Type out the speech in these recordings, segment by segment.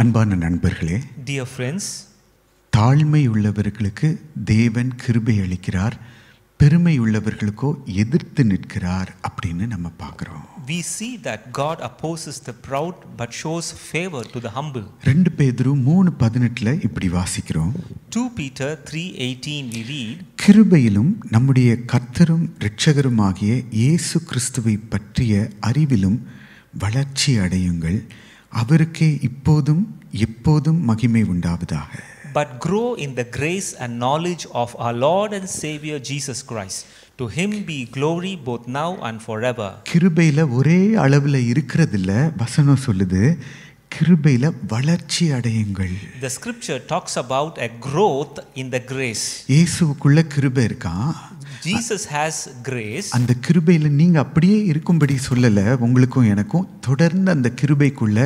அன்பான நண்பர்களே dear friends தாழ்மை உள்ளவர்களுக்கு தேவன் கிருபை அளிக்கிறார் பெருமை உள்ளவர்களுக்கோ எதிர்த்து நிற்கிறார் அப்படின்னு நம்ம பார்க்குறோம் we we see that god the the but shows favour to the the ரெண்டு 2 மூணு பதினெட்டில் இப்படி வாசிக்கிறோம் 2 peter 3:18 we read கிருபையிலும் நம்முடைய கர்த்தரும் இரட்சகருமாகிய இயேசு கிறிஸ்துவை பற்றிய அறிவிலும் வளர்ச்சி அடையுங்கள் அவருக்கே இப்போதும் எப்போதும் மகிமை உண்டாவதாக but grow in the grace and knowledge of our lord and savior jesus christ to him be glory both now and forever கிருபையில ஒரே அளவுல இருக்கிறது இல்ல வசனம் சொல்லுது கிருபையில வளர்ச்சி அடையுங்கள் the scripture talks about a growth in the grace இயேசுவுக்குள்ள கிருபை இருக்கா ஜீசஸ் ஹாஸ் கிரேஸ் அந்த கிருபையில் நீங்கள் அப்படியே இருக்கும்படி சொல்லலை உங்களுக்கும் எனக்கும் தொடர்ந்து அந்த கிருபைக்குள்ள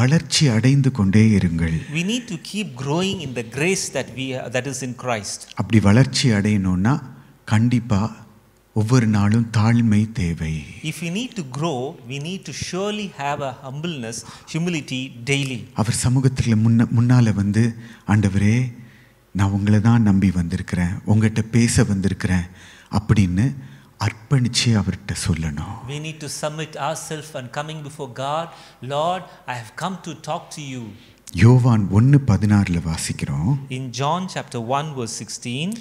வளர்ச்சி அடைந்து கொண்டே இருங்கள் we need to keep growing in the grace that we that is in Christ அப்படி வளர்ச்சி அடையணும்னா கண்டிப்பாக ஒவ்வொரு நாளும் தாழ்மை தேவை if you need to grow we need to surely have a humbleness humility daily அவர் சமூகத்தில் முன்ன முன்னால் வந்து ஆண்டவரே நான் உங்களை தான் நம்பி வந்திருக்கிறேன் உங்கள்கிட்ட பேச வந்திருக்கிறேன் அப்படின்னு அர்ப்பணிச்சு அவர்கிட்ட சொல்லணும் we need to submit ourselves and coming before god lord i have come to talk to you யோவான் பதினாறில் வாசிக்கிறோம் in john chapter 1 verse sixteen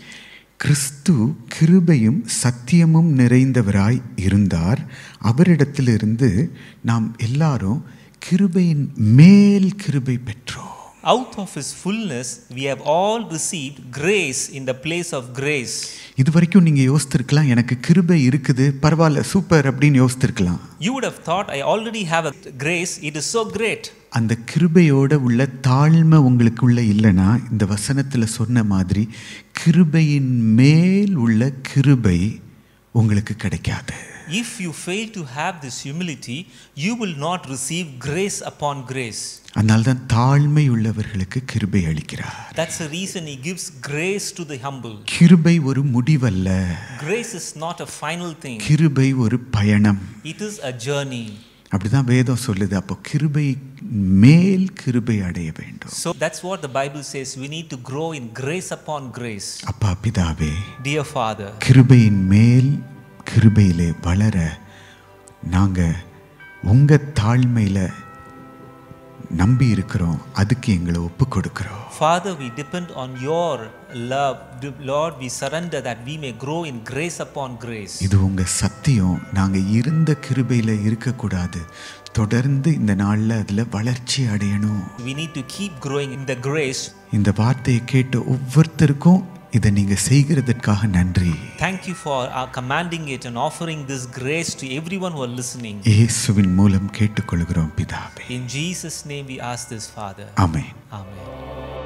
கிறிஸ்து கிருபையும் சத்தியமும் நிறைந்தவராய் இருந்தார் அவரிடத்திலிருந்து நாம் எல்லாரும் கிருபையின் மேல் கிருபை பெற்றோம் out of his fullness we have all received grace in the place of grace இது வரைக்கும் நீங்க யோசிச்சிருக்கலாம் எனக்கு கிருபை இருக்குது பரவாயில்ல சூப்பர் அப்படின்னு யோசித்திருக்கலாம் you would have thought I already have a grace it is so great அந்த கிருபையோட உள்ள தாழ்மை உங்களுக்குள்ளே இல்லைன்னா இந்த வசனத்தில் சொன்ன மாதிரி கிருபையின் மேல் உள்ள கிருபை உங்களுக்கு கிடைக்காது if you fail to have this humility you will not receive grace upon grace அதனால தான் தாழ்மை உள்ளவர்களுக்கு கிருபை அளிக்கிறார் that's a reason he gives grace to the humble கிருபை ஒரு முடிவல்ல grace is not a final thing கிருபை ஒரு பயணம் இட் இஸ் a journey அப்படி தான் வேதம் சொல்லுது அப்போ கிருபை மேல் கிருபை அடைய வேண்டும் so that's what the bible says we need to grow in grace upon grace அப்பா பிதாவே dear father கிருபையின் மேல் கிருபையிலே வளர நாங்க உங்க தாழ்மையிலே நம்பி இருக்கிறோம் அதுக்கு எங்களை ஒப்பு கொடுக்கிறோம் Father we depend on your love Lord we surrender that we may grow in grace upon grace இது உங்க சத்தியம் நாங்க இருந்த கிருபையில இருக்க கூடாது தொடர்ந்து இந்த நாளில் அதில் வளர்ச்சி அடையணும் we need to keep growing in the grace இந்த வார்த்தையை கேட்டு ஒவ்வொருத்தருக்கும் இதை நீங்க செய்கிறதற்காக நன்றி thank you for our commanding it and offering this grace to everyone who are listening இயேசுவின் மூலம் கேட்டுக்கொள்கிறோம் பிதாவே in jesus name we ask this father amen amen